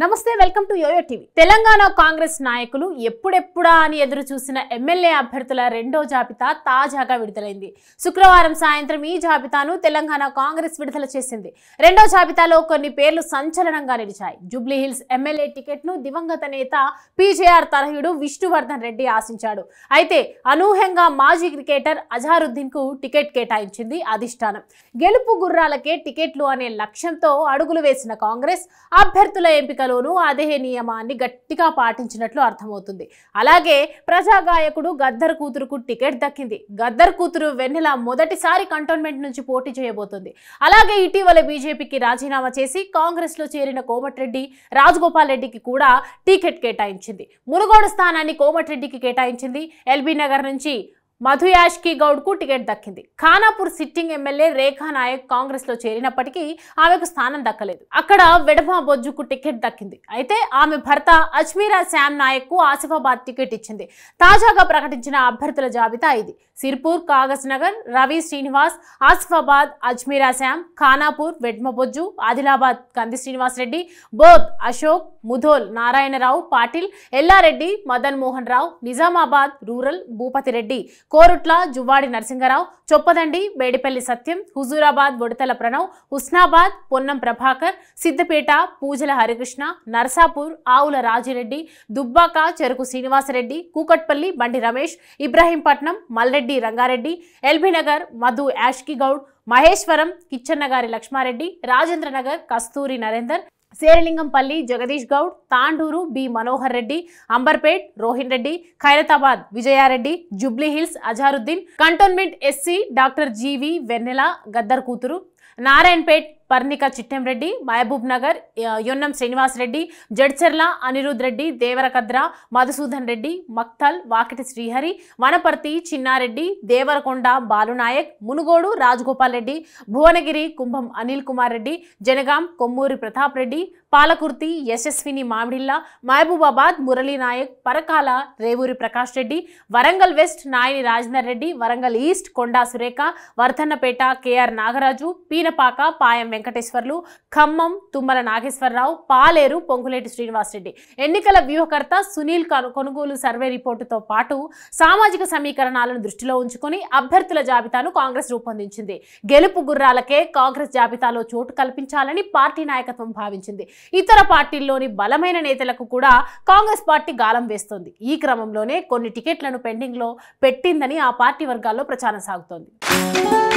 నమస్తే welcome to YoYo TV Telangana Congress నాయకులు ఎప్పుడెప్పుడా అని ఎదురు చూసిన ఎమ్మెల్యే అభ్యర్థుల రెండో జాబితా తాజాగా విడుదలైంది శుక్రవారం సాయంత్రం ఈ జాబితాను తెలంగాణ కాంగ్రెస్ విడుదల చేసింది రెండో జాబితాలో కొన్ని పేర్లు సంచలనంగా నిలిచాయి జూబ్లీహిల్స్ ఎమ్మెల్యే టికెట్ను దివంగత నేత పీజేఆర్ తరహుడు విష్ణువర్ధన్ రెడ్డి ఆశించాడు అయితే అనూహ్యంగా మాజీ క్రికెటర్ అజారుద్దీన్కు టికెట్ కేటాయించింది అధిష్టానం గెలుపు గుర్రాలకే టికెట్లు అనే లక్ష్యంతో అడుగులు వేసిన కాంగ్రెస్ అభ్యర్థుల ఎంపికలు జిల్లాలోనూ అదే నియమాన్ని గట్టిగా పాటించినట్లు అర్థమవుతుంది అలాగే ప్రజాగాయకుడు గద్దర్ కూతురుకు టికెట్ దక్కింది గద్దర్ కూతురు వెన్నెల మొదటిసారి కంటోన్మెంట్ నుంచి పోటీ చేయబోతుంది అలాగే ఇటీవల బీజేపీకి రాజీనామా చేసి కాంగ్రెస్లో చేరిన కోమటిరెడ్డి రాజగోపాల్ రెడ్డికి కూడా టికెట్ కేటాయించింది మునుగోడు స్థానాన్ని కోమటిరెడ్డికి కేటాయించింది ఎల్బీ నగర్ నుంచి మధు యాష్కి గౌడ్కు టికెట్ దక్కింది ఖానాపూర్ సిట్టింగ్ ఎమ్మెల్యే రేఖా నాయక్ కాంగ్రెస్లో చేరినప్పటికీ ఆమెకు స్థానం దక్కలేదు అక్కడ వెడమ బొజ్జుకు టికెట్ దక్కింది అయితే ఆమె భర్త అజ్మీరా శామ్ కు ఆసిఫాబాద్ టికెట్ ఇచ్చింది తాజాగా ప్రకటించిన అభ్యర్థుల జాబితా ఇది సిర్పూర్ కాగజ్ నగర్ రవి శ్రీనివాస్ ఆసిఫాబాద్ అజ్మీరా శామ్ ఖానాపూర్ వెడ్మబొజ్జు ఆదిలాబాద్ కంది శ్రీనివాస్ రెడ్డి బోధ్ అశోక్ ముధోల్ నారాయణరావు పాటిల్ ఎల్లారెడ్డి మదన్ మోహన్ రావు నిజామాబాద్ రూరల్ భూపతిరెడ్డి కోరుట్ల జువ్వాడి నరసింగరావు చొప్పదండి బేడిపల్లి సత్యం హుజూరాబాద్ బొడతల ప్రణవ్ హుస్నాబాద్ పొన్నం ప్రభాకర్ సిద్దిపేట పూజల హరికృష్ణ నర్సాపూర్ ఆవుల రాజిరెడ్డి దుబ్బాక చెరుకు Srinivasareddy Kukatpally Bandi Ramesh Ibrahimpatnam Malreddy Rangareddy LB Nagar Madhu Yashki Goud Maheshwaram Kichannagari Laxmareddy Rajendranagar Kasturi Narender Serilingampally Jagadish Goud Tandur B Manohar Reddy Amberpet Rohin Reddy Khairatabad Vijayareddy Jubilee Hills Azharuddin cantonment SC doctor G V Vennela Gaddar కూతురు నారాయణపేట్ పర్ణిక చిట్టెంరెడ్డి మహబూబ్ నగర్ యొన్నం శ్రీనివాసరెడ్డి జడ్చెర్ల అనిరుద్ రెడ్డి దేవరకద్ర మధుసూదన్ రెడ్డి మక్తల్ వాకిటి శ్రీహరి వనపర్తి చిన్నారెడ్డి దేవరకొండ బాలునాయక్ మునుగోడు రాజగోపాల్ రెడ్డి భువనగిరి కుంభం అనిల్ కుమార్ రెడ్డి జనగాం కొమ్మూరి ప్రతాప్ రెడ్డి పాలకుర్తి యశస్విని మా Mamidilla Mahabubabad Nayak Parakala Revuri Prakash Reddy Warangal west Naini Rajender Reddy Warangal east Konda Surekha Wardhannapet K R Nagaraju Pinapaka Payam Venkateswarlu Khammam Tummala Nageswararao Paleru Ponguleti Srinivasareddy ఎన్నికల వ్యూహకర్త సునీల్ కొనుగోలు సర్వే రిపోర్టుతో పాటు సామాజిక సమీకరణాలను దృష్టిలో ఉంచుకొని అభ్యర్థుల జాబితాను కాంగ్రెస్ రూపొందించింది గెలుపు గుర్రాలకే కాంగ్రెస్ జాబితాలో చోటు కల్పించాలని పార్టీ నాయకత్వం భావించింది ఇతర పార్టీల్లోని బలమైన ముఖ్యమైన నేతలకు కూడా కాంగ్రెస్ పార్టీ గాలం వేస్తోంది ఈ క్రమంలోనే కొన్ని టికెట్లను పెండింగ్లో పెట్టిందని ఆ పార్టీ వర్గాల్లో ప్రచారం సాగుతోంది